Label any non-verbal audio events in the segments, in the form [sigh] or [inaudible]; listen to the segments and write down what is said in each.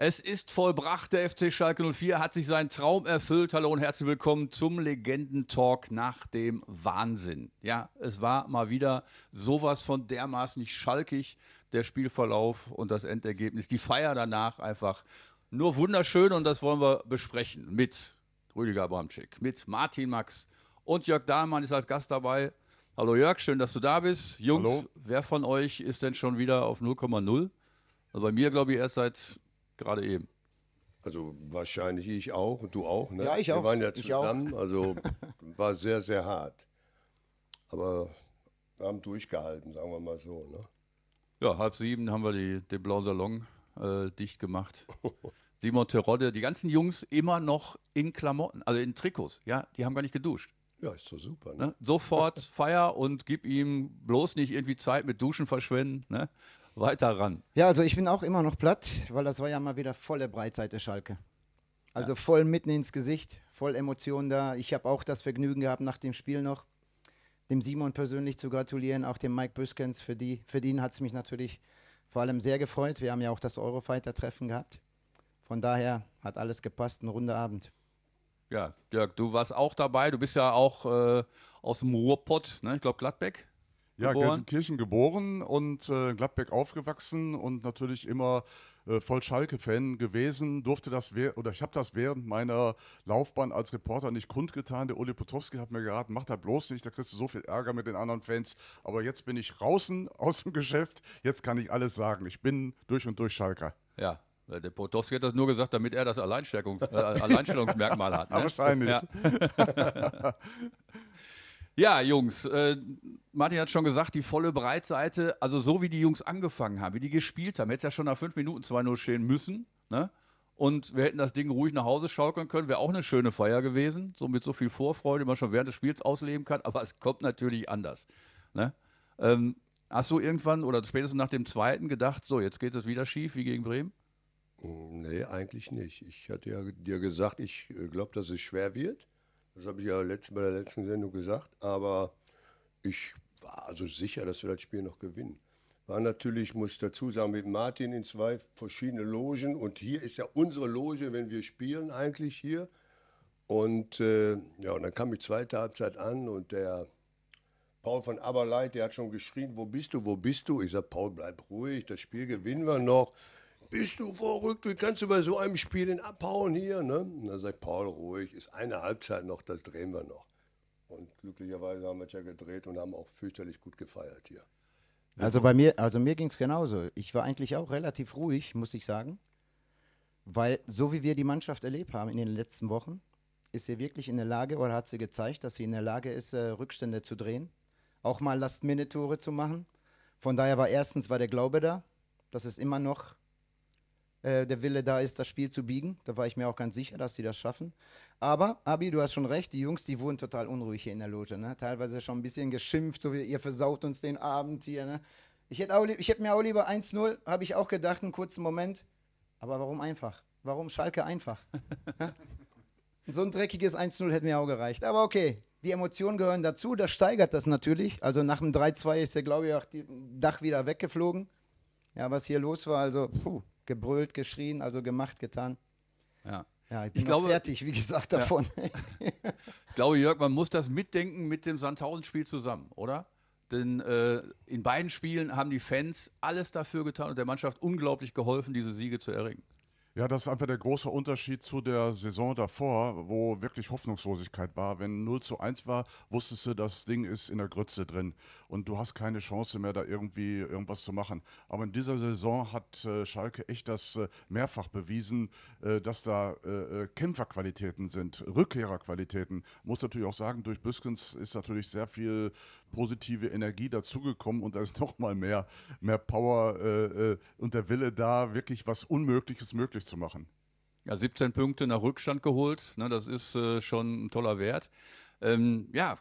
Es ist vollbracht. Der FC Schalke 04 hat sich seinen Traum erfüllt. Hallo und herzlich willkommen zum Legendentalk nach dem Wahnsinn. Ja, es war mal wieder sowas von dermaßen nicht schalkig, der Spielverlauf und das Endergebnis. Die Feier danach einfach nur wunderschön und das wollen wir besprechen mit Rüdiger Bramczyk, mit Martin Max und Jörg Dahlmann ist als Gast dabei. Hallo Jörg, schön, dass du da bist. Jungs, Hallo. wer von euch ist denn schon wieder auf 0,0? Also bei mir glaube ich erst seit gerade eben. Also wahrscheinlich ich auch und du auch, ne? Ja, ich auch. Wir waren ja zusammen, also [laughs] war sehr, sehr hart. Aber wir haben durchgehalten, sagen wir mal so, ne? Ja, halb sieben haben wir die, den Blau Salon äh, dicht gemacht. [laughs] Simon Terodde, die ganzen Jungs immer noch in Klamotten, also in Trikots, ja, die haben gar nicht geduscht. Ja, ist so super. Ne? Ne? Sofort Feier und gib ihm bloß nicht irgendwie Zeit mit Duschen verschwenden. Ne? weiter ran. Ja, also ich bin auch immer noch platt, weil das war ja mal wieder volle Breitseite Schalke. Also ja. voll mitten ins Gesicht, voll Emotionen da. Ich habe auch das Vergnügen gehabt, nach dem Spiel noch dem Simon persönlich zu gratulieren, auch dem Mike Büskens. Für, die, für den hat es mich natürlich vor allem sehr gefreut. Wir haben ja auch das Eurofighter-Treffen gehabt. Von daher hat alles gepasst, ein runder Abend. Ja, Dirk, du warst auch dabei. Du bist ja auch äh, aus dem Ruhrpott, ne? ich glaube Gladbeck. Ja, geboren. Gelsenkirchen geboren und äh, Gladbeck aufgewachsen und natürlich immer äh, voll Schalke-Fan gewesen. Durfte das oder ich habe das während meiner Laufbahn als Reporter nicht kundgetan. Der Uli Potowski hat mir geraten, mach das bloß nicht, da kriegst du so viel Ärger mit den anderen Fans. Aber jetzt bin ich draußen [laughs] aus dem Geschäft, jetzt kann ich alles sagen. Ich bin durch und durch Schalker. Ja, äh, der Potowski hat das nur gesagt, damit er das Alleinstellungs äh, [laughs] Alleinstellungsmerkmal hat. Ne? Wahrscheinlich. Ja. [laughs] Ja, Jungs, äh, Martin hat schon gesagt, die volle Breitseite, also so wie die Jungs angefangen haben, wie die gespielt haben, hätte es ja schon nach fünf Minuten 2-0 stehen müssen. Ne? Und wir hätten das Ding ruhig nach Hause schaukeln können. Wäre auch eine schöne Feier gewesen, so mit so viel Vorfreude, die man schon während des Spiels ausleben kann. Aber es kommt natürlich anders. Ne? Ähm, hast du irgendwann oder spätestens nach dem zweiten gedacht, so, jetzt geht es wieder schief wie gegen Bremen? Nee, eigentlich nicht. Ich hatte ja dir gesagt, ich äh, glaube, dass es schwer wird. Das habe ich ja letzt, bei der letzten Sendung gesagt. Aber ich war also sicher, dass wir das Spiel noch gewinnen. War natürlich, muss ich dazu sagen, mit Martin in zwei verschiedene Logen. Und hier ist ja unsere Loge, wenn wir spielen, eigentlich hier. Und äh, ja, und dann kam die zweite Halbzeit an und der Paul von Aberleit, der hat schon geschrien, wo bist du, wo bist du? Ich sage, Paul, bleib ruhig, das Spiel gewinnen wir noch bist du verrückt, wie kannst du bei so einem Spiel denn abhauen hier? Ne? Und dann sagt Paul, ruhig, ist eine Halbzeit noch, das drehen wir noch. Und glücklicherweise haben wir es ja gedreht und haben auch fürchterlich gut gefeiert hier. Also bei mir, also mir ging es genauso. Ich war eigentlich auch relativ ruhig, muss ich sagen. Weil so wie wir die Mannschaft erlebt haben in den letzten Wochen, ist sie wirklich in der Lage oder hat sie gezeigt, dass sie in der Lage ist, äh, Rückstände zu drehen, auch mal Last-Minute-Tore zu machen. Von daher war erstens war der Glaube da, dass es immer noch äh, der Wille da ist, das Spiel zu biegen. Da war ich mir auch ganz sicher, dass sie das schaffen. Aber, Abi, du hast schon recht, die Jungs, die wurden total unruhig hier in der Loge. Ne? Teilweise schon ein bisschen geschimpft, so wie ihr versaut uns den Abend hier. Ne? Ich hätte hätt mir auch lieber 1-0, habe ich auch gedacht, einen kurzen Moment. Aber warum einfach? Warum Schalke einfach? [laughs] so ein dreckiges 1-0 hätte mir auch gereicht. Aber okay, die Emotionen gehören dazu. Das steigert das natürlich. Also nach dem 3-2 ist ja, glaube ich, auch das Dach wieder weggeflogen. Ja, was hier los war, also, puh, gebrüllt, geschrien, also gemacht, getan. Ja. Ja, ich bin ich glaube, fertig, wie gesagt, davon. Ja. [laughs] ich glaube, Jörg, man muss das mitdenken mit dem Sandhausen-Spiel zusammen, oder? Denn äh, in beiden Spielen haben die Fans alles dafür getan und der Mannschaft unglaublich geholfen, diese Siege zu erringen. Ja, das ist einfach der große Unterschied zu der Saison davor, wo wirklich Hoffnungslosigkeit war. Wenn 0 zu 1 war, wusstest du, das Ding ist in der Grütze drin und du hast keine Chance mehr, da irgendwie irgendwas zu machen. Aber in dieser Saison hat äh, Schalke echt das äh, mehrfach bewiesen, äh, dass da äh, äh, Kämpferqualitäten sind, Rückkehrerqualitäten. Muss natürlich auch sagen, durch Büskens ist natürlich sehr viel positive Energie dazugekommen und da ist [laughs] nochmal mehr, mehr Power äh, äh, und der Wille da, wirklich was Unmögliches möglich zu machen. Ja, 17 Punkte nach Rückstand geholt, ne, das ist äh, schon ein toller Wert. Ähm, ja,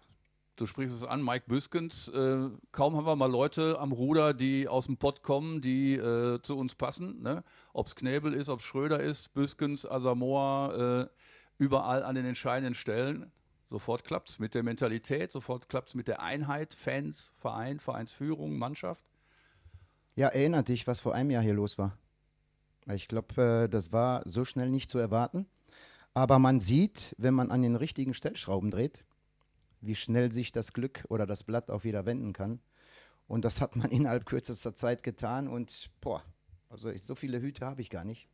du sprichst es an, Mike Büskens. Äh, kaum haben wir mal Leute am Ruder, die aus dem Pott kommen, die äh, zu uns passen. Ne? Ob es Knebel ist, ob es Schröder ist, Büskens, Asamoah, äh, überall an den entscheidenden Stellen. Sofort klappt es mit der Mentalität, sofort klappt es mit der Einheit, Fans, Verein, Vereinsführung, Mannschaft. Ja, erinner dich, was vor einem Jahr hier los war. Ich glaube, äh, das war so schnell nicht zu erwarten. Aber man sieht, wenn man an den richtigen Stellschrauben dreht, wie schnell sich das Glück oder das Blatt auch wieder wenden kann. Und das hat man [laughs] innerhalb kürzester Zeit getan. Und boah, also ich, so viele Hüte habe ich gar nicht.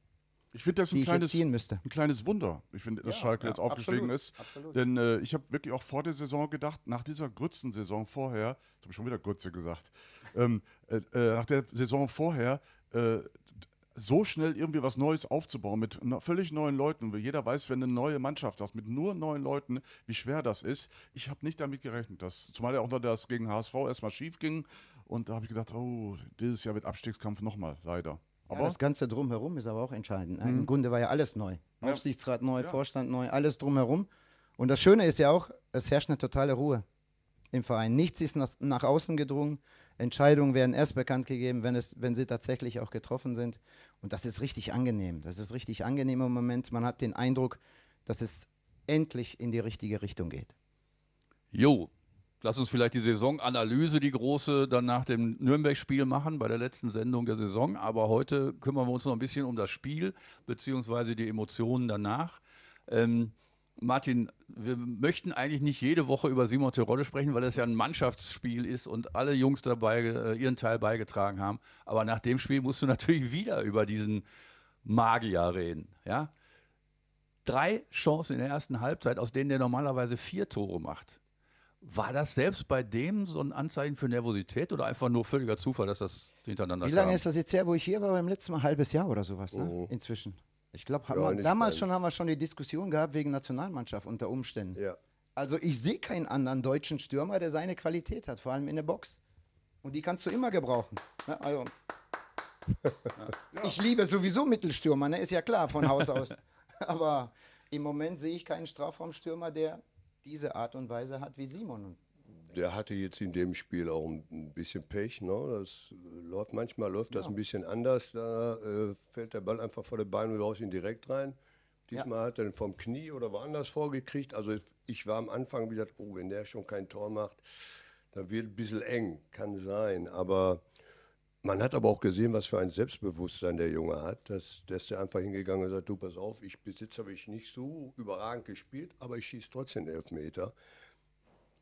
Ich finde das ein kleines, ein kleines Wunder. Ich finde, dass ja, Schalke ja, jetzt aufgestiegen absolut, ist. Absolut. Denn äh, ich habe wirklich auch vor der Saison gedacht, nach dieser Grützensaison vorher, jetzt habe ich schon wieder Grütze gesagt, ähm, äh, äh, nach der Saison vorher, äh, so schnell irgendwie was Neues aufzubauen mit völlig neuen Leuten. Jeder weiß, wenn du eine neue Mannschaft hast, mit nur neuen Leuten, wie schwer das ist. Ich habe nicht damit gerechnet, dass, zumal ja auch noch das gegen HSV erstmal schief ging. Und da habe ich gedacht, oh, dieses Jahr wird Abstiegskampf nochmal, leider. Aber ja, das Ganze drumherum ist aber auch entscheidend. Mhm. Im Grunde war ja alles neu. Ja. Aufsichtsrat neu, Vorstand neu, alles drumherum. Und das Schöne ist ja auch, es herrscht eine totale Ruhe im Verein. Nichts ist nach, nach außen gedrungen. Entscheidungen werden erst bekannt gegeben, wenn, es, wenn sie tatsächlich auch getroffen sind. Und das ist richtig angenehm. Das ist richtig angenehmer Moment. Man hat den Eindruck, dass es endlich in die richtige Richtung geht. Jo, Lass uns vielleicht die Saisonanalyse, die große, dann nach dem Nürnberg-Spiel machen, bei der letzten Sendung der Saison. Aber heute kümmern wir uns noch ein bisschen um das Spiel, beziehungsweise die Emotionen danach. Ähm, Martin, wir möchten eigentlich nicht jede Woche über Simon Terodde sprechen, weil es ja ein Mannschaftsspiel ist und alle Jungs dabei äh, ihren Teil beigetragen haben. Aber nach dem Spiel musst du [laughs] natürlich wieder über diesen Magier reden. Ja? Drei Chancen in der ersten Halbzeit, aus denen der normalerweise vier Tore macht. War das selbst bei dem so ein Anzeichen für Nervosität oder einfach nur völliger Zufall, dass das hintereinander Wie lange kam? ist das jetzt her, wo ich hier war? Beim letzten Mal ein halbes Jahr oder sowas, ne? Mhm. Inzwischen. Ich glaube, ja, damals schon haben wir schon die Diskussion gehabt wegen Nationalmannschaft unter Umständen. Ja. Also ich sehe keinen anderen deutschen Stürmer, der seine Qualität hat, vor allem in der Box. Und die kannst du immer gebrauchen. Ne? Also. ja. [laughs] Ich liebe sowieso Mittelstürmer, ne? ist ja klar von Haus aus. [laughs] Aber im Moment sehe ich keinen Strafraumstürmer, der diese Art und Weise hat wie Simon. Der hatte jetzt in dem Spiel auch ein bisschen Pech. Ne? Das äh, läuft manchmal läuft ja. das ein bisschen anders. Da äh, fällt der Ball einfach vor den Beinen und raus ihn direkt rein. Diesmal ja. hat er ihn vom Knie oder woanders vorgekriegt. Also ich war am Anfang wieder, oh, wenn der schon kein Tor macht, dann wird ein bisschen eng. Kann sein. Aber man hat aber auch gesehen, was für ein Selbstbewusstsein der Junge hat, dass, dass der einfach hingegangen ist und sagt, du pass auf, ich besitze habe ich nicht so überragend gespielt, aber ich schieße trotzdem Elfmeter.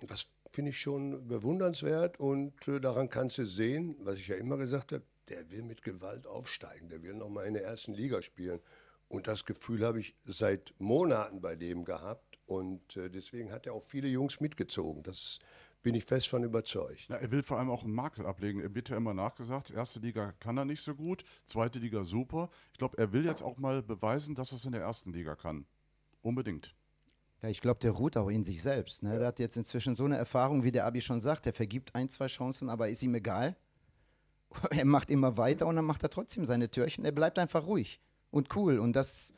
Das finde ich schon bewundernswert und äh, daran kannst du sehen, was ich ja immer gesagt habe, der will mit Gewalt aufsteigen, der will nochmal in der ersten Liga spielen. Und das Gefühl habe ich seit Monaten bei dem gehabt und äh, deswegen hat er auch viele Jungs mitgezogen. Das ist bin ich fest von überzeugt. Ja, er will vor allem auch einen Makel ablegen. Er wird ja immer nachgesagt, erste Liga kann er nicht so gut, zweite Liga super. Ich glaube, er will jetzt auch mal beweisen, dass er es in der ersten Liga kann. Unbedingt. Ja, ich glaube, der ruht auch in sich selbst. Ne? Der hat jetzt inzwischen so eine Erfahrung, wie der Abi schon sagt. Er vergibt ein, zwei Chancen, aber ist ihm egal. [laughs] Er macht immer weiter und dann macht er trotzdem seine Türchen. Er bleibt einfach ruhig und cool. Und das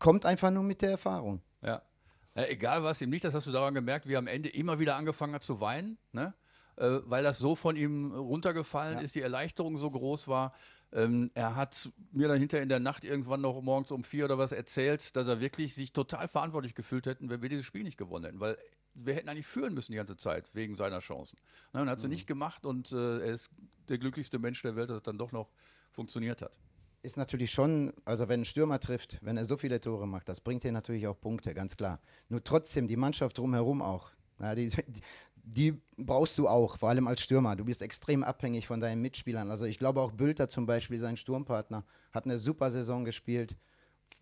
kommt einfach nur mit der Erfahrung. Ja, na, egal was ihm nicht, das hast du daran gemerkt, wie er am Ende immer wieder angefangen hat zu weinen, ne? äh, weil das so von ihm runtergefallen ja. ist, die Erleichterung so groß war. Ähm, er hat mir dann hinter in der Nacht irgendwann noch morgens um vier oder was erzählt, dass er wirklich sich total verantwortlich gefühlt hätten, wenn wir dieses Spiel nicht gewonnen hätten, weil wir hätten eigentlich führen müssen die ganze Zeit wegen seiner Chancen. Ne? Und hat sie mhm. nicht gemacht und äh, er ist der glücklichste Mensch der Welt, dass es dann doch noch funktioniert hat ist natürlich schon, also wenn ein Stürmer trifft, wenn er so viele Tore macht, das bringt dir natürlich auch Punkte, ganz klar. Nur trotzdem, die Mannschaft drumherum auch, na, die, die, brauchst du auch, vor allem als Stürmer. Du bist extrem abhängig von deinen Mitspielern. Also ich glaube auch Bülter zum Beispiel, sein Sturmpartner, hat eine super Saison gespielt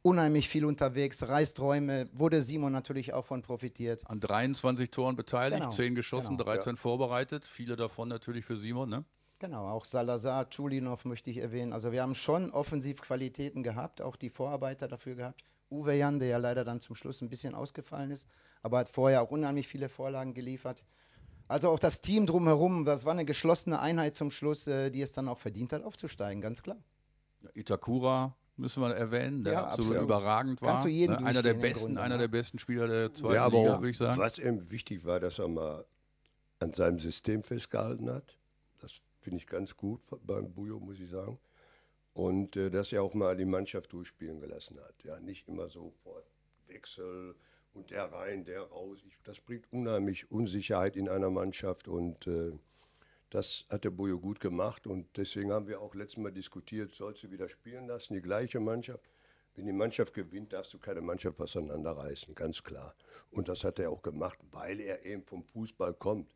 unheimlich viel unterwegs, Reisträume, wurde Simon natürlich auch von profitiert. An 23 Toren beteiligt, genau, 10 geschossen, genau, 13 ja. vorbereitet, viele davon natürlich für Simon, ne? Genau, auch Salazar, Chulinov möchte ich erwähnen. Also wir haben schon Offensivqualitäten gehabt, auch die Vorarbeiter dafür gehabt. Uwe Jan, der ja leider dann zum Schluss ein bisschen ausgefallen ist, aber hat vorher auch unheimlich viele Vorlagen geliefert. Also auch das Team drumherum, das war eine geschlossene Einheit zum Schluss, äh, die es dann auch verdient hat, aufzusteigen, ganz klar. Ja, Itakura müssen wir erwähnen, der ja, absolut, absolut, überragend war. Ne? Einer der besten, Grunde, einer der besten Spieler der zweiten ja, aber Liga, würde ich sagen. Was eben wichtig war, dass er mal an seinem System festgehalten hat. Das Finde ich ganz gut beim Bujo, muss ich sagen. Und äh, dass er auch mal die Mannschaft durchspielen gelassen hat. Ja, nicht immer sofort Wechsel und der rein, der raus. Ich, das bringt unheimlich Unsicherheit in einer Mannschaft und äh, das hat der Bujo gut gemacht und deswegen haben wir auch letztes Mal diskutiert, sollst du wieder spielen lassen, die gleiche Mannschaft. Wenn die Mannschaft gewinnt, darfst du keine Mannschaft auseinanderreißen, ganz klar. Und das hat er auch gemacht, weil er eben vom Fußball kommt.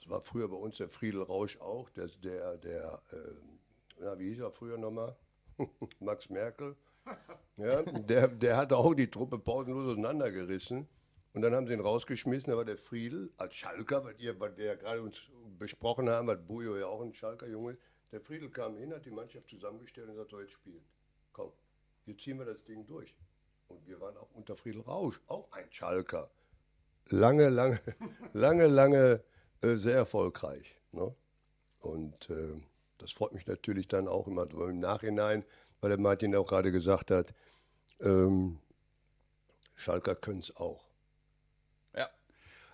Das war früher bei uns der Friedel Rausch auch, der, der, der äh, ja, wie hieß er früher nochmal? [laughs] Max Merkel. Ja, der, der hatte auch die Truppe pausenlos auseinandergerissen. Und dann haben sie ihn rausgeschmissen, aber der Friedel als Schalker, was, ihr, was wir ja gerade uns besprochen haben, weil Bujo ja auch ein Schalker Junge ist, der Friedel kam hin, hat die Mannschaft zusammengestellt und sagt, so jetzt spielt. Komm, hier ziehen wir das Ding durch. Und wir waren auch unter Friedel Rausch, auch ein Schalker. Lange, lange, [laughs] lange, lange äh, sehr erfolgreich. Ne? Und äh, das freut mich natürlich dann auch immer im Nachhinein, weil der Martin auch gerade gesagt hat, ähm, Schalker können es auch. Ja,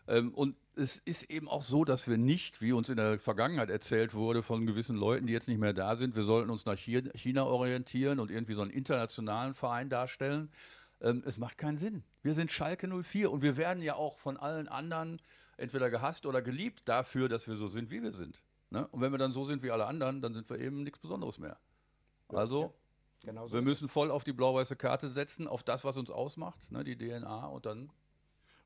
ähm, und es ist eben auch so, dass wir nicht, wie uns in der Vergangenheit erzählt wurde von gewissen Leuten, die jetzt nicht mehr da sind, wir sollten uns nach China orientieren und irgendwie so einen internationalen Verein darstellen. Ähm, es macht keinen Sinn. Wir sind Schalke 04 und wir werden ja auch von allen anderen entweder gehasst oder geliebt dafür, dass wir so sind, wie wir sind. Ne? Und wenn wir dann so sind wie alle anderen, dann sind wir eben nichts Besonderes mehr. Also, ja, genau so wir müssen voll auf die blau-weiße Karte setzen, auf das, was uns ausmacht, ne, die DNA, und dann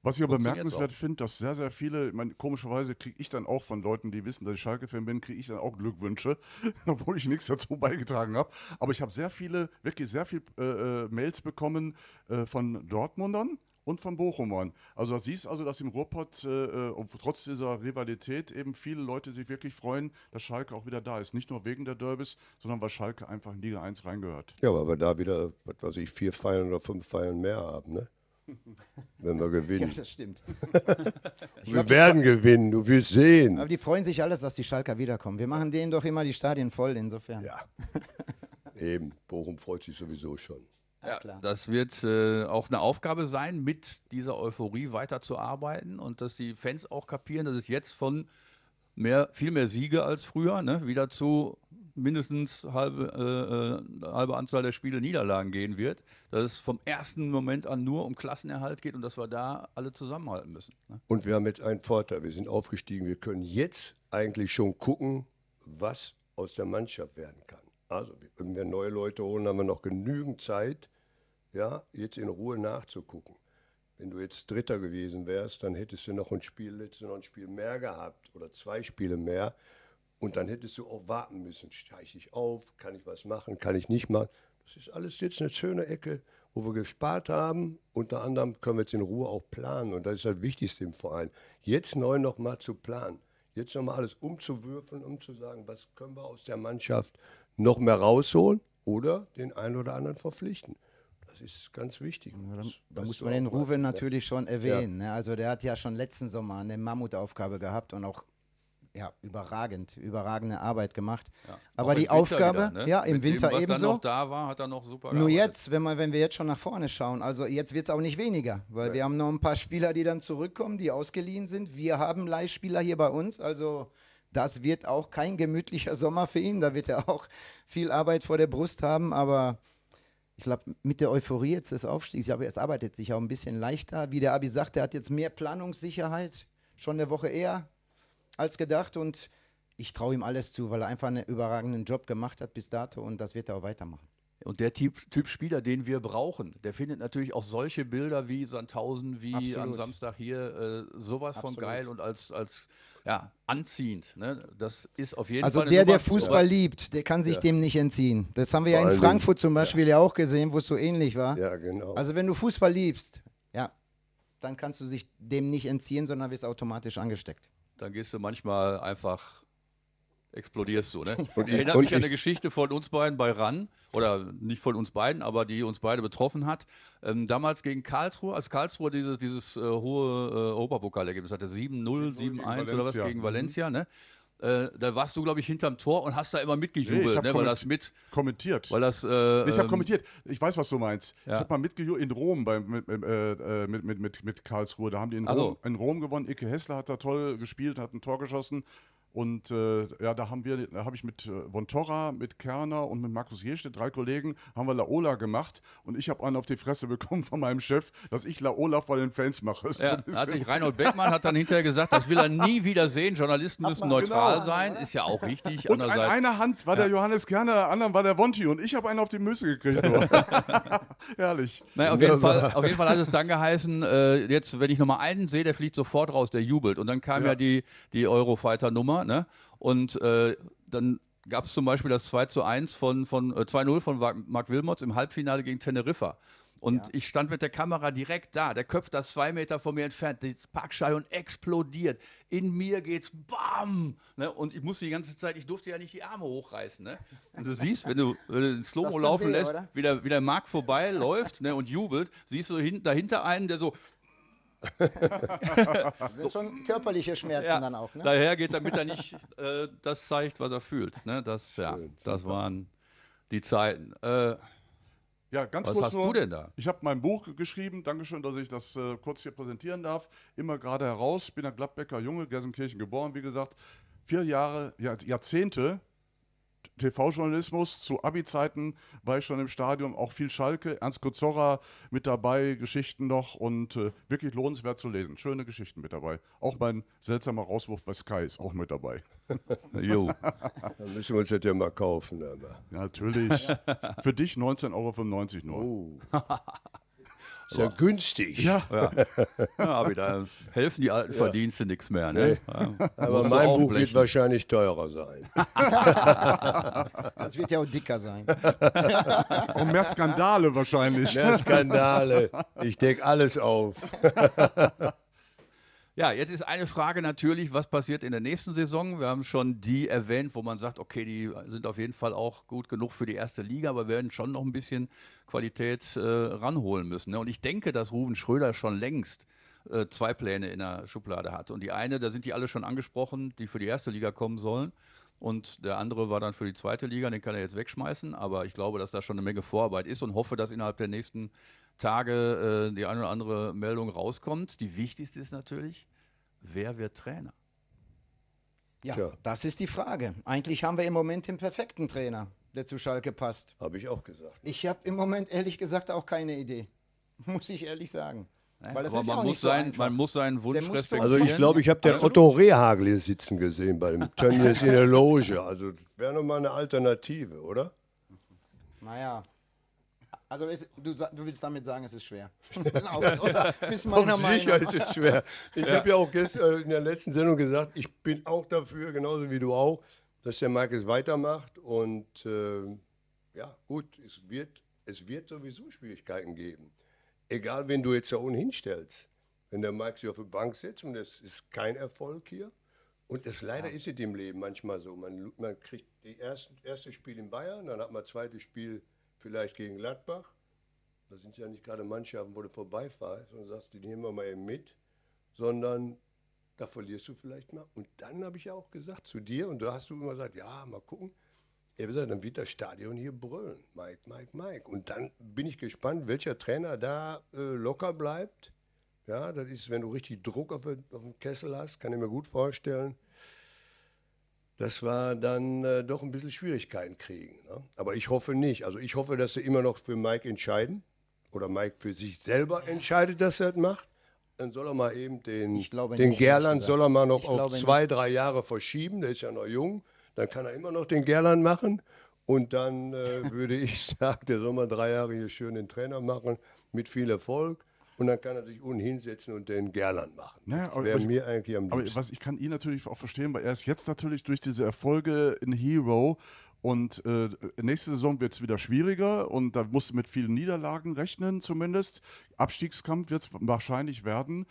was ich aber bemerkenswert finde, dass sehr, sehr viele, ich meine, komischerweise kriege ich dann auch von Leuten, die wissen, dass ich Schalke-Fan bin, kriege ich dann auch Glückwünsche, [laughs] obwohl ich nichts dazu beigetragen habe. Aber ich habe sehr viele, wirklich sehr viele äh, äh, Mails bekommen äh, von Dortmundern, und von Bochum waren. Also das siehst also, dass im Ruhrpott äh, äh trotz dieser Rivalität eben viele Leute sich wirklich freuen, dass Schalke auch wieder da ist. Nicht nur wegen der Derbys, sondern weil Schalke einfach in Liga 1 reingehört. Ja, weil wir da wieder, was weiß ich, vier Pfeilen oder fünf Pfeilen mehr haben, ne? Wenn wir gewinnen. [laughs] Ja, das stimmt. [laughs] wir werden gewinnen, du wirst sehen. Aber die freuen sich alles, dass die Schalker wiederkommen. Wir machen denen doch immer die Stadien voll, insofern. Ja. Eben, Bochum freut sich sowieso schon. Ja, ja das wird äh, auch eine Aufgabe sein, mit dieser Euphorie weiterzuarbeiten und dass die Fans auch kapieren, dass es jetzt von mehr, viel mehr Siege als früher ne, wieder zu mindestens halbe, äh, äh, halbe Anzahl der Spiele Niederlagen gehen wird, dass es vom ersten Moment an nur um Klassenerhalt geht und dass wir da alle zusammenhalten müssen. Ne? Und wir haben jetzt einen Vorteil, wir sind aufgestiegen, wir können jetzt eigentlich schon gucken, was aus der Mannschaft werden kann. Also wenn wir neue Leute holen, haben wir noch genügend Zeit, ja, jetzt in Ruhe nachzugucken. Wenn du jetzt Dritter gewesen wärst, dann hättest du noch ein Spiel, hättest noch ein Spiel mehr gehabt oder zwei Spiele mehr. Und dann hättest du auch warten müssen. Steige ich auf? Kann ich was machen? Kann ich nicht machen? Das ist alles jetzt eine schöne Ecke, wo wir gespart haben. Unter anderem können wir jetzt in Ruhe auch planen. Und das ist das Wichtigste im Verein. Jetzt neu nochmal zu planen. Jetzt nochmal alles umzuwürfeln, um zu sagen, was können wir aus der Mannschaft noch mehr rausholen oder den einen oder anderen verpflichten. Das ist ganz wichtig. Da, da muss man den Ruven natürlich schon erwähnen. Ja. Ne? Also der hat ja schon letzten Sommer eine Mammutaufgabe gehabt und auch ja, überragend, überragende Arbeit gemacht. Ja. Aber die Aufgabe, wieder, ne? ja, im Mit Winter dem, was ebenso. noch da war, hat er noch super Nur jetzt, wenn, man, wenn wir jetzt schon nach vorne schauen, also jetzt wird es auch nicht weniger, weil ja. wir haben noch ein paar Spieler, die dann zurückkommen, die ausgeliehen sind. Wir haben Leihspieler hier bei uns, also das wird auch kein gemütlicher Sommer für ihn. Da wird er auch viel Arbeit vor der Brust haben. Aber ich glaube, mit der Euphorie jetzt des Aufstiegs, ich glaube, es arbeitet sich auch ein bisschen leichter. Wie der Abi sagt, er hat jetzt mehr Planungssicherheit, schon eine Woche eher als gedacht. Und ich traue ihm alles zu, weil er einfach einen überragenden Job gemacht hat bis dato und das wird er auch weitermachen. Und der typ, typ, Spieler, den wir brauchen, der findet natürlich auch solche Bilder wie Sandhausen, wie Absolut. am Samstag hier, äh, sowas Absolut. von geil und als, als ja, anziehend. Ne? Das ist auf jeden also Fall. Also der, Nummer, der Fußball oder? liebt, der kann sich ja. dem nicht entziehen. Das haben wir Vor ja in Frankfurt zum Beispiel ja. ja auch gesehen, wo es so ähnlich war. Ja, genau. Also wenn du Fußball liebst, ja, dann kannst du sich dem nicht entziehen, sondern wirst automatisch angesteckt. Dann gehst du manchmal einfach explodierst du. Ne? [laughs] Und ich, Erinnert und mich ich, an eine Geschichte von uns beiden bei RAN, oder nicht von uns beiden, aber die uns beide betroffen hat. Ähm, damals gegen Karlsruhe, als Karlsruhe dieses, dieses äh, hohe äh, Europapokalergebnis hatte, 7-0, 7-1 oder was mhm. gegen Valencia, ne? Äh, da warst du, glaube ich, hinterm Tor und hast da immer mitgejubelt, nee, ne, weil das mit. Kommentiert. Weil das, äh, ich habe ähm, kommentiert. Ich weiß, was du meinst. Ja. Ich habe mal mitgejubelt in Rom bei, mit, äh, äh, mit, mit, mit, mit, Karlsruhe. Da haben die in, also. Rom, in Rom gewonnen. Icke Hessler hat da toll gespielt, hat ein Tor geschossen. Und äh, ja, da haben wir, da habe ich mit äh, Torra, mit Kerner und mit Markus Jeschke, drei Kollegen, haben wir Laola gemacht und ich habe einen auf die Fresse bekommen von meinem Chef, dass ich Laola vor den Fans mache. Ja, hat sich Reinhold Beckmann hat dann hinterher gesagt, das will er nie wieder sehen. Journalisten müssen neutral genau. sein, ist ja auch richtig. Und an einer Hand war ja. der Johannes Kerner, an der anderen war der Vonti und ich habe einen auf die Müsse gekriegt. [laughs] [laughs] Herrlich. Naja, auf, jeden Fall, auf jeden Fall hat es dann geheißen, äh, jetzt, wenn ich nochmal einen sehe, der fliegt sofort raus, der jubelt. Und dann kam ja, ja die, die Eurofighter-Nummer. Ne? Und äh, dann gab es zum Beispiel das 2 zu 1 von, von äh, 2-0 von Mark Wilmots im Halbfinale gegen Teneriffa. Und ja. ich stand mit der Kamera direkt da. Der Köpf, das zwei Meter von mir entfernt. die Parkschei und explodiert. In mir geht's BAM! Ne? Und ich musste die ganze Zeit, ich durfte ja nicht die Arme hochreißen. Ne? Und du siehst, wenn du, wenn du den Slow-Mo laufen weh, lässt, oder? wie der, wie der Marc vorbeiläuft ne, und jubelt, siehst du hin, dahinter einen, der so das [laughs] sind schon körperliche Schmerzen ja, dann auch. Ne? Daher geht, damit er nicht [laughs] äh, das zeigt, was er fühlt. Ne? Das, Schön, das waren die Zeiten. Äh, ja, ganz was kurz hast nur, du denn da? Ich habe mein Buch geschrieben. Dankeschön, dass ich das äh, kurz hier präsentieren darf. Immer gerade heraus. Ich bin ein Gladbecker Junge, Gersenkirchen geboren, wie gesagt. Vier Jahre, Jahrzehnte TV-Journalismus. Zu Abi-Zeiten war ich schon im Stadion, auch viel Schalke, Ernst Kozorra mit dabei, Geschichten noch und äh, wirklich lohnenswert zu lesen. Schöne Geschichten mit dabei. Auch mein seltsamer Rauswurf bei Sky ist auch mit dabei. [laughs] jo. Dann müssen wir uns das ja mal kaufen. Aber. Ja, natürlich. Für dich 19,95 Euro nur. Oh. [laughs] Sehr ja günstig. Ja, ja. aber da helfen die alten Verdienste nichts mehr. Ne? Nee. Aber mein Buch blechen. wird wahrscheinlich teurer sein. [laughs] das wird ja auch dicker sein. [laughs] Und mehr Skandale wahrscheinlich. Mehr Skandale. Ich decke alles auf. [laughs] Ja, jetzt ist eine Frage natürlich, was passiert in der nächsten Saison? Wir haben schon die erwähnt, wo man sagt, okay, die sind auf jeden Fall auch gut genug für die erste Liga, aber werden schon noch ein bisschen Qualität äh, ranholen müssen. Ne? Und ich denke, dass Ruven Schröder schon längst äh, zwei Pläne in der Schublade hat. Und die eine, da sind die alle schon angesprochen, die für die erste Liga kommen sollen. Und der andere war dann für die zweite Liga, den kann er jetzt wegschmeißen. Aber ich glaube, dass da schon eine Menge Vorarbeit ist und hoffe, dass innerhalb der nächsten Tage äh, die eine oder andere Meldung rauskommt. Die wichtigste ist natürlich, wer wird Trainer? Ja, Tja. das ist die Frage. Eigentlich haben wir im Moment den perfekten Trainer, der zu Schalke passt. Habe ich auch gesagt. Ich habe im Moment ehrlich gesagt auch keine Idee. [laughs] Muss ich ehrlich sagen. Nein, Weil das aber ist man, auch muss nicht sein, einfach. man muss seinen Wunsch muss respektieren. Also ich glaube, ich habe den Otto Rehagel hier sitzen gesehen bei dem [laughs] Tönnies in der Loge. Also das wäre nochmal eine Alternative, oder? Naja, also es, du, du, willst damit sagen, es ist schwer. [laughs] oder, oder bist meiner Auf Meinung. Sicher ist es schwer. Ich ja. habe ja auch gestern äh, in der letzten Sendung gesagt, ich bin auch dafür, genauso wie du auch, dass der Marc es weitermacht. Und äh, ja, gut, es wird, es wird sowieso Schwierigkeiten geben. Egal, wenn du jetzt da ohnehin stellst. Wenn der Marc sich auf die Bank setzt und das ist kein Erfolg hier. Und das leider ja. ist es im Leben manchmal so. Man, man kriegt das erste Spiel in Bayern, dann hat man das zweite Spiel in vielleicht gegen Gladbach. Da sind ja nicht gerade Mannschaften, wo du vorbeifahrst und sagst, die nehmen wir mal eben mit, sondern da verlierst du vielleicht mal. Und dann habe ich ja auch gesagt zu dir, und da hast du immer gesagt, ja, mal gucken. Er hat gesagt, dann wird das Stadion hier brüllen. Mike, Mike, Mike. Und dann bin ich gespannt, welcher Trainer da äh, locker bleibt. Ja, das ist, wenn du richtig Druck auf, auf den Kessel hast, kann ich mir gut vorstellen. Das war dann äh, doch ein bisschen Schwierigkeiten kriegen. Ne? Aber ich hoffe nicht. Also ich hoffe, dass sie immer noch für Mike entscheiden oder Mike für sich selber entscheidet, dass er das macht. Dann soll er mal eben den, den nicht, Gerland soll er mal noch ich auf zwei, nicht. drei Jahre verschieben. Der ist ja noch jung. Dann kann er immer noch den Gerland machen. Und dann äh, [laughs] würde ich sagen, der soll mal drei Jahre hier schön den Trainer machen mit viel Erfolg. Und dann kann er sich unten hinsetzen und den Gerland machen. Naja, das wäre mir eigentlich am liebsten. Aber was, ich kann ihn natürlich auch verstehen, weil er ist jetzt natürlich durch diese Erfolge ein Hero. Und äh, nächste Saison wird es wieder schwieriger und da musst du mit vielen Niederlagen rechnen zumindest. Abstiegskampf wird es wahrscheinlich werden.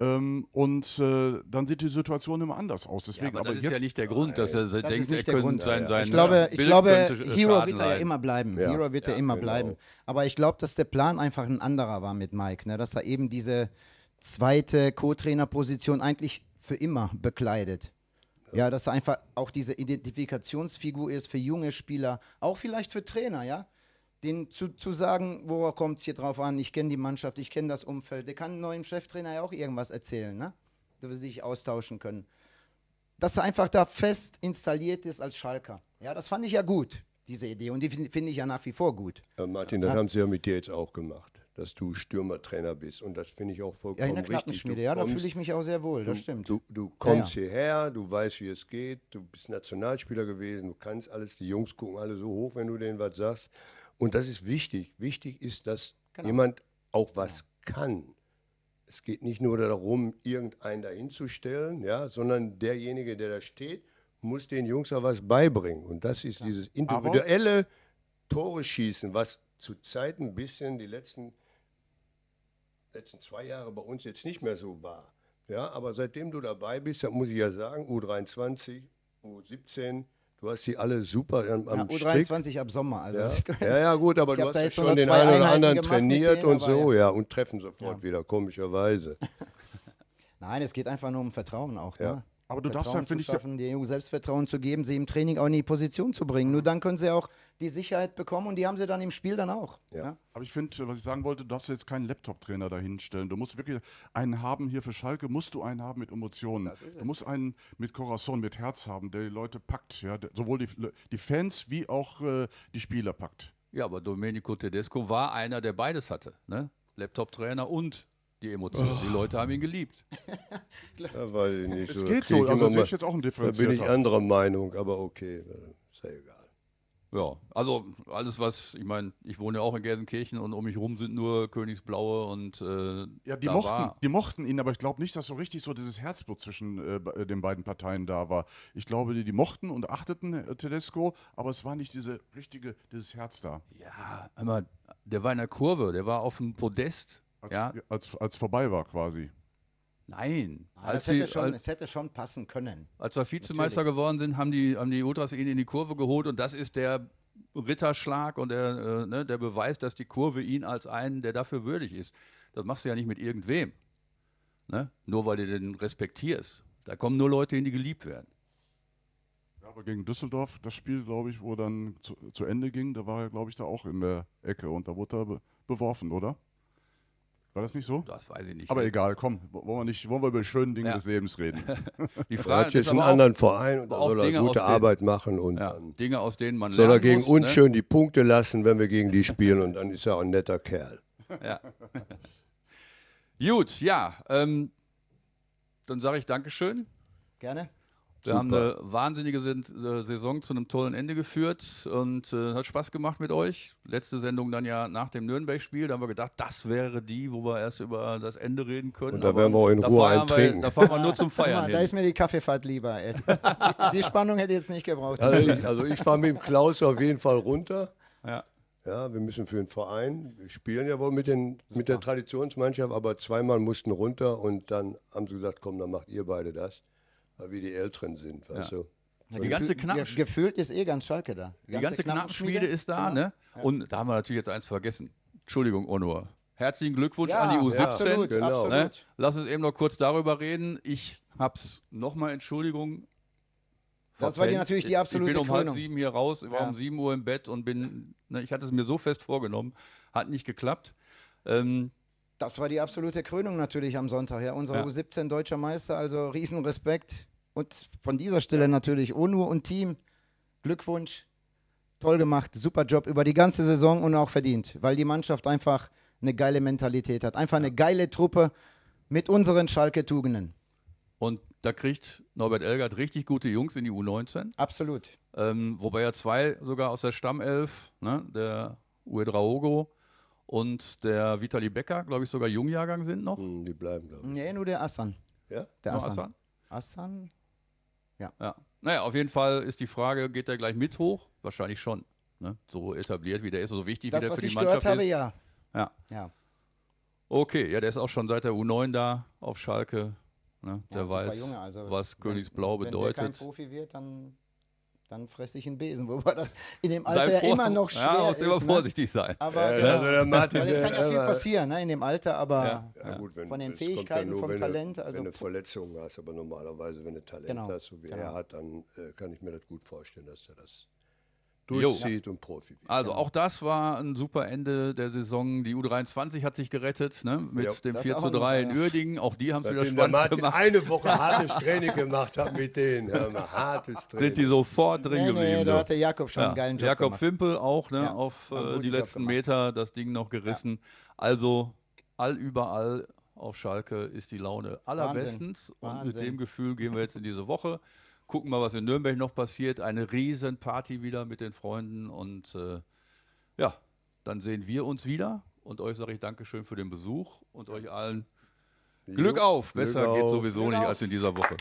Ähm, und äh, dann sieht die Situation immer anders aus. Deswegen, ja, aber das aber ist jetzt, ja nicht der Grund, dass er äh, das denkt, er könnte Grund, sein, sein. Ich glaube, ich glaube Hero wird er ja immer bleiben. Ja. Hero wird ja, ja immer genau. bleiben. Aber ich glaube, dass der Plan einfach ein anderer war mit Mike, ne? dass er eben diese zweite Co-Trainer-Position eigentlich für immer bekleidet. Ja, dass er einfach auch diese Identifikationsfigur ist für junge Spieler, auch vielleicht für Trainer, ja den zu, zu sagen, worauf kommt es hier drauf an, ich kenne die Mannschaft, ich kenne das Umfeld, der kann neuem Cheftrainer ja auch irgendwas erzählen, ne? dass sie sich austauschen können. Dass er einfach da fest installiert ist als Schalker. Ja, das fand ich ja gut, diese Idee. Und die finde ich ja nach wie vor gut. Herr Martin, das ja. haben Sie ja mit dir jetzt auch gemacht dass du Stürmertrainer bist. Und das finde ich auch vollkommen ja, in der richtig. Du ja, da fühle ich mich auch sehr wohl, das du, stimmt. Du, du kommst ja, ja. hierher, du weißt, wie es geht, du bist Nationalspieler gewesen, du kannst alles, die Jungs gucken alle so hoch, wenn du denen was sagst. Und das ist wichtig. Wichtig ist, dass genau. jemand auch was ja. kann. Es geht nicht nur darum, irgendeinen dahinzustellen, ja, sondern derjenige, der da steht, muss den Jungs auch was beibringen. Und das ist ja. dieses individuelle Tore schießen, was zu Zeiten ein bisschen die letzten, letzten zwei Jahre bei uns jetzt nicht mehr so war. Ja, aber seitdem du dabei bist, das muss ich ja sagen, U23, U17, Du hast die alle super am, am ja, U23 Strick. ab Sommer. Also ja. ja, ja gut, aber ich du hast ja schon den einen oder anderen trainiert denen, und so, ja. ja. und treffen sofort wieder, komischerweise. Nein, es geht einfach nur um Vertrauen auch. Ja. Ne? Aber du Vertrauen darfst halt, finde ich. Schaffen, der Jungen Selbstvertrauen zu geben, sie im Training auch in die Position zu bringen. Nur dann können sie auch die Sicherheit bekommen und die haben sie dann im Spiel dann auch. Ja. ja? Aber ich finde, was ich sagen wollte, du darfst jetzt keinen Laptop-Trainer dahinstellen. Du musst wirklich einen haben hier für Schalke, musst du einen haben mit Emotionen. Du musst einen mit Corazon, mit Herz haben, der die Leute packt. Ja? sowohl die, die, Fans wie auch äh, die Spieler packt. Ja, aber Domenico Tedesco war einer, der beides hatte. Ne? Laptop-Trainer und die Emotion. Oh. Die Leute haben ihn geliebt. [laughs] ja, weiß ich nicht. Es geht so, aber also sehe ich jetzt auch ein Da bin ich anderer Meinung, aber okay, äh, ist ja egal. Ja, also alles, was, ich meine, ich wohne ja auch in Gelsenkirchen und um mich rum sind nur Königsblaue und. Äh, ja, die mochten, war. die mochten ihn, aber ich glaube nicht, dass so richtig so dieses Herzblut zwischen äh, äh, den beiden Parteien da war. Ich glaube, die, die mochten und achteten äh, Tedesco, aber es war nicht diese richtige, dieses Herz da. Ja, aber der war in der Kurve, der war auf dem Podest als, ja? als, als vorbei war quasi. Nein. Ah, als es, hätte die, schon, es hätte schon passen können. Als wir Vizemeister Natürlich. geworden sind, haben die, haben die Ultras ihn in die Kurve geholt und das ist der Ritterschlag und der, äh, ne, der Beweis, dass die Kurve ihn als einen, der dafür würdig ist. Das machst du ja nicht mit irgendwem. Ne? Nur weil du den respektierst. Da kommen nur Leute hin, die geliebt werden. aber gegen Düsseldorf, das Spiel, glaube ich, wo dann zu, zu Ende ging, da war er, glaube ich, da auch in der Ecke und da wurde er be beworfen, oder? War das nicht so? Das weiß ich nicht. Aber egal, komm, wollen wir, nicht, wollen wir über die schönen Dinge ja. des Lebens reden. [laughs] Die Frage er hat jetzt einen anderen Verein und da soll er gute Arbeit machen und ja, Dinge, aus denen man soll lernen Soll er gegen muss, uns ne? schön die Punkte lassen, wenn wir gegen die spielen und dann ist er auch ein netter Kerl. Ja. [laughs] Gut, ja, ähm, dann sage ich Dankeschön. Gerne. Wir haben eine wahnsinnige äh, Saison zu einem tollen Ende geführt und äh, hat Spaß gemacht mit euch. Letzte Sendung dann ja nach dem Nürnberg-Spiel. Da haben wir gedacht, das wäre die, wo wir erst über das Ende reden können. Und da werden wir auch in Ruhe eintrinken. da fahren wir nur zum [laughs] Feiern. Mal, da ist mir die Kaffeefahrt lieber. Ed. Die Spannung hätte jetzt nicht gebraucht. Also ich, also ich fahre mit dem Klaus auf jeden Fall runter. Ja. Ja, wir müssen für den Verein, wir spielen ja wohl mit, den, mit der Traditionsmannschaft, aber zweimal mussten runter und dann haben sie gesagt, komm, dann macht ihr beide das wie die Älteren sind, weißt du. Ja, die ganze Knappenschmiede. gefühlt ist eh ganz Schalke da. Die ganze, Knappschmiede ist da, genau. ne? Und da haben wir natürlich jetzt eins vergessen. Entschuldigung, Honor. Herzlichen Glückwunsch ja, an die U17. Ja, absolut, genau. Ne? Lass uns eben noch kurz darüber reden. Ich hab's nochmal Entschuldigung. Das war die natürlich die absolute Ich bin um halb sieben hier raus, war ja. um sieben Uhr im Bett und bin, ne, ich hatte es mir so fest vorgenommen, hat nicht geklappt. Ähm, das war die absolute Krönung natürlich am Sonntag, ja. Unser ja. U17 deutscher Meister, also Riesenrespekt. Und von dieser Stelle natürlich ONU und Team, Glückwunsch, toll gemacht, super Job über die ganze Saison und auch verdient, weil die Mannschaft einfach eine geile Mentalität hat. Einfach eine geile Truppe mit unseren Schalke-Tugenden. Und da kriegt Norbert Elgert richtig gute Jungs in die U19. Absolut. Ähm, wobei ja zwei sogar aus der Stammelf, ne, der Uedraogo und der Vitali Becker, glaube ich, sogar Jungjahrgang sind noch. Hm, die bleiben, glaube ich. Nee, nur der Assan. Ja? Der Assan. Assan? Assan? Ja. ja. Naja, auf jeden Fall ist die Frage, geht der gleich mit hoch? Wahrscheinlich schon. Ne? So etabliert wie der ist, so wichtig das, wie der für die Mannschaft ist. habe, ist. Ja. ja. Ja. Okay, ja, der ist auch schon seit der U9 da auf Schalke. Ne? Der ja, weiß, Junge, also was wenn, Königsblau wenn bedeutet. Wenn der kein Profi wird, dann dann fresse ich einen Besen. [laughs] Wobei das in dem Alter ja immer noch schwer ja, ist. immer ne? vorsichtig sein. Aber ja, ja, also der Martin, weil es kann ja viel passieren ne, in dem Alter, aber ja, gut, wenn, von den Fähigkeiten, nur, vom Talent. Also wenn du Verletzungen hast, aber normalerweise, wenn du Talent genau, hast, so wie genau. er hat, dann äh, kann ich mir das gut vorstellen, dass er das durchzieht jo. und Profi wird. Also genau. auch das war ein super Ende der Saison. Die U23 hat sich gerettet ne? mit jo. dem das 4 zu 3 in Uerdingen. Auch die haben es wieder spannend Martin gemacht. eine Woche [laughs] hartes Training gemacht hat mit denen. hartes Training. Sind die sofort drin nee, geblieben. Nee, da hat der Jakob schon ja. einen geilen Job Jakob gemacht. Fimpel auch ne? Ja, auf äh, die letzten Meter das Ding noch gerissen. Ja. Also all überall auf Schalke ist die Laune allerbestens. Wahnsinn. Und Wahnsinn. mit dem Gefühl gehen wir jetzt in diese Woche gucken mal, was in Nürnberg noch passiert. Eine Riesenparty wieder mit den Freunden. Und äh, ja, dann sehen wir uns wieder. Und euch sage ich Dankeschön für den Besuch und euch allen Glück auf. Besser Glück geht sowieso Glück nicht als in dieser Woche.